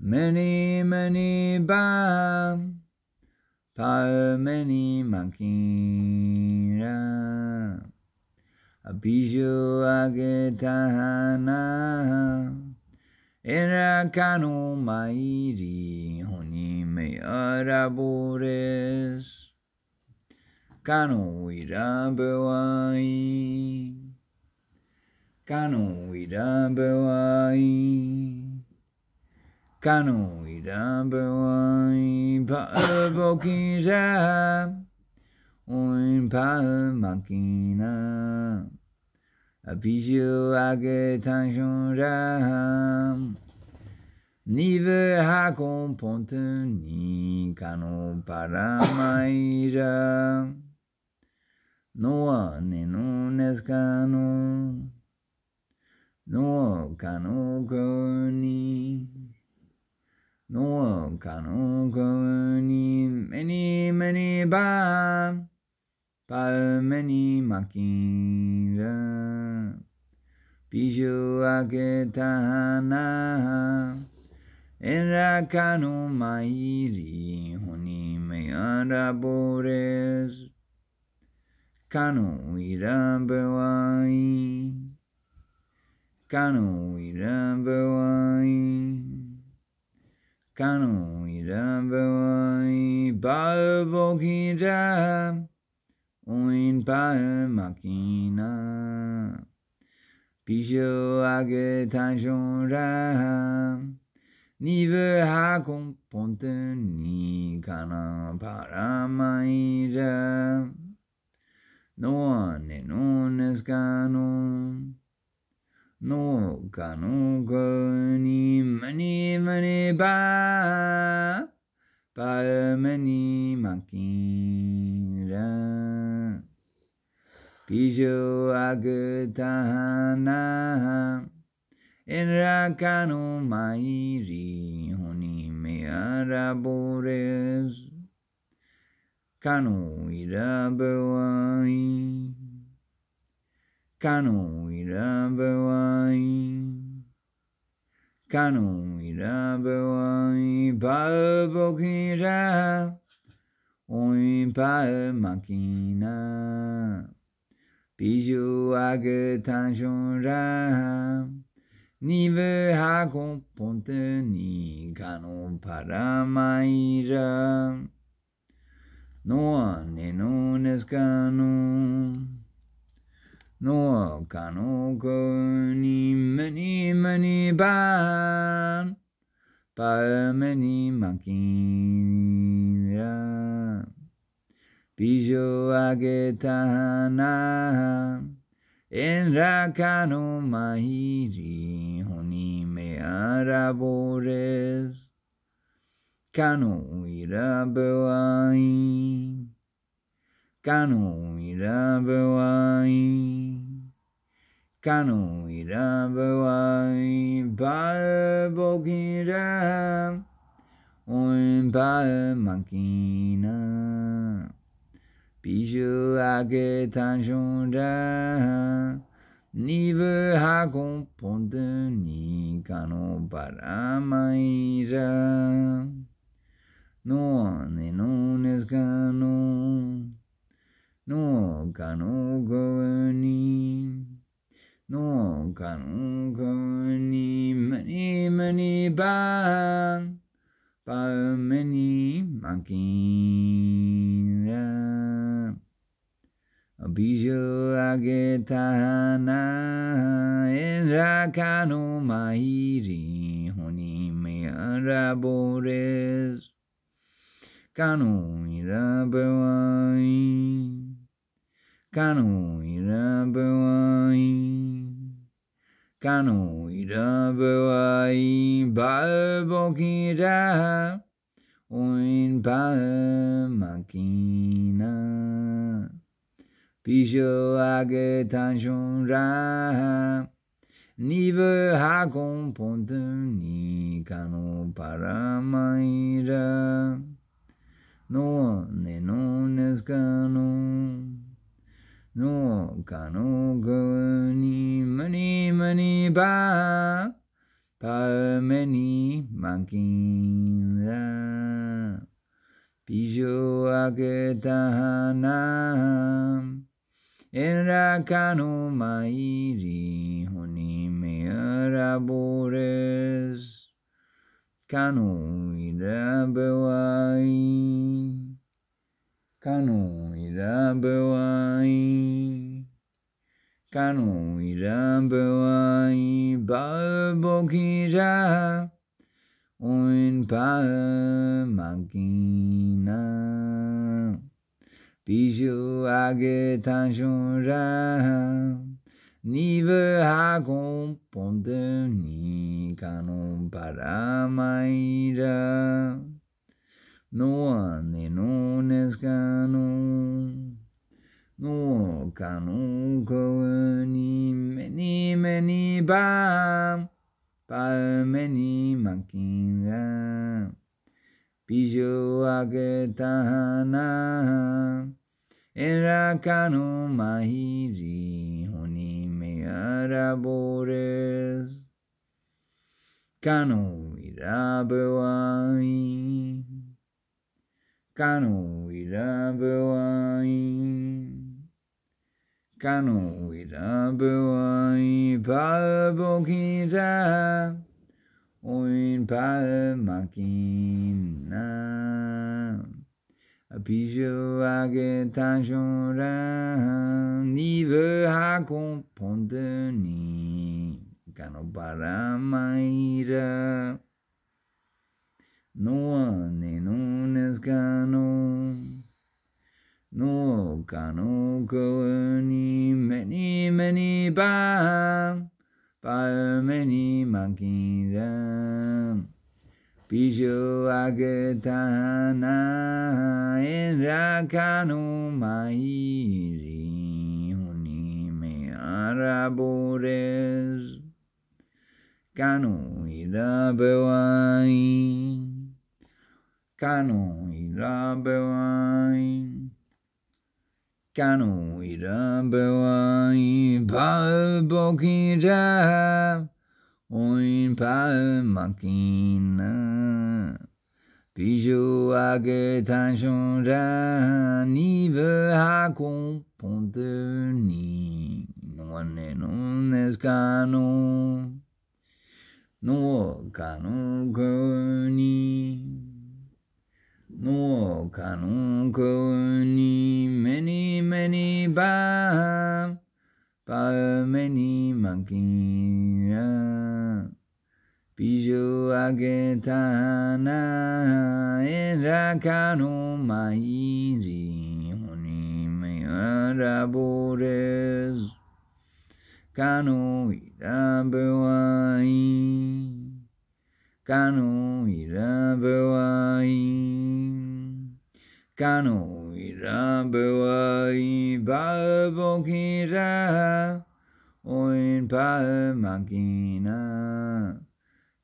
Many, many bam, power many monkey ram. Abiju agetahana, erakanu mairi honi me arabores. Kanu irabewai, kanu irabewai. Kanoi Dambain a Oin Pa'amakina Apishu Agetanshunja Nive Hakon Pontani Kano Paramaira Noa Nenunes Kano Noa Kano Koni Kanu Kani Many Many Ba Pal Many piju aketa Aketahana Era Kanu Mairi Huni Mayara Bores Kanu Irambewai Kanu Irambewai Kanonidan voi balvokija oin makina, Pijo agetan ra nive hakon ponte ni kana paramaira. No ane non escanon. No kanu ko ni mani mani ba. by many monkeys. Pijo agatahana enrakano mairi honi me arabores kano irabawai kano irabawai Kanui pa bokija Oi pa makina Piju agatan jonra Nive hakon ponte ni kanon paramaira Noa nenon escanon no kanu ko ni mani mani ba pa mani ya bijo ageta na en kanu mahiri honi me ara bores kanu irabuain ca nu uita voi, ca nu uita voi, pare pochira, un pare machina, bijou a che t'aggiungerà, ni ve ha componde ni cano para maira. No ane non escano, No ga no No ga no Many, many ba. Ba many makina. A ageta na. Era ka no mahiri. Honi me arabores. Kanu irabewai. Canon irambawai. Canon irambawai. Balbokira. Oin makina Pijo agetanjonra. Nive hagon pontani canon paramaira. No one, no one is canon. no kano gau ni mani mani ba pa mani makin ra pijo ake na en ra ri kano mairi honi mea rabores kano ira i Kanui Rabawai. Kanui Rabawai Balbokira. Un Palmakina. Bijou Agetanjura. Nive Hagom Ponte Nikanon Paramaira. no no escano no cano ni meni meni ba, pa meni makinga, pillo agetana, era cano mahiri, honi me arabores, cano irabewai. Canon Irambuain. Canon Irambuain para Boquinja. Oin para Maquina. Apijo agetanjora. Nive ha comprendeni. Cano para Maira. no Nokano koani many many ba. Ba many makira. Bijo agatana in rakano mahiri Huni me arabores. Kanu irabewai. Cano irabelain, cano irabelain, pal oin pal makina. Pijo agetan shonja, nive hakon ponte ni, noane nones cano, no cano coni no kanunko ni meni meni ba ba meni mankina pijo agetana era kanu mairi honi me arabores kanu irabewai kanu irabewai Kanoira boi ba bokira oin pa makina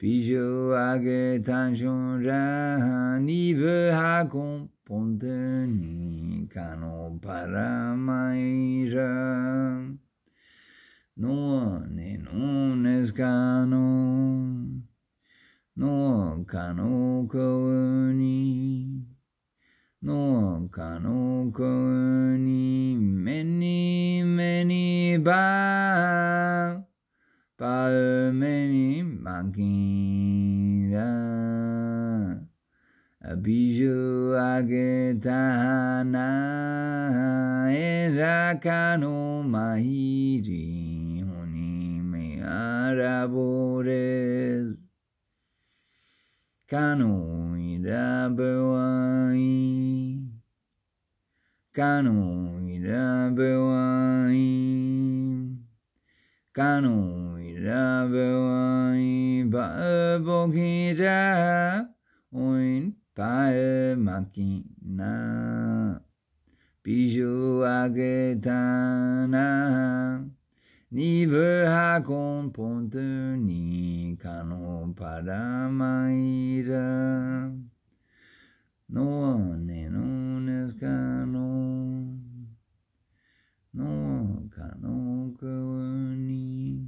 pijo age tanjon ra nive ha komponte ni kano para maira no ne non ne kano no kano ko menim magira abiju agetahana erakano mahiri hunime arabores kano irabewai kano irabewai kano Rabboi Ba'abogirab Oin Pa'amakina Piju Agetana Niver Hakon Ponter Nikano Paramaira No one and on is canon No one canon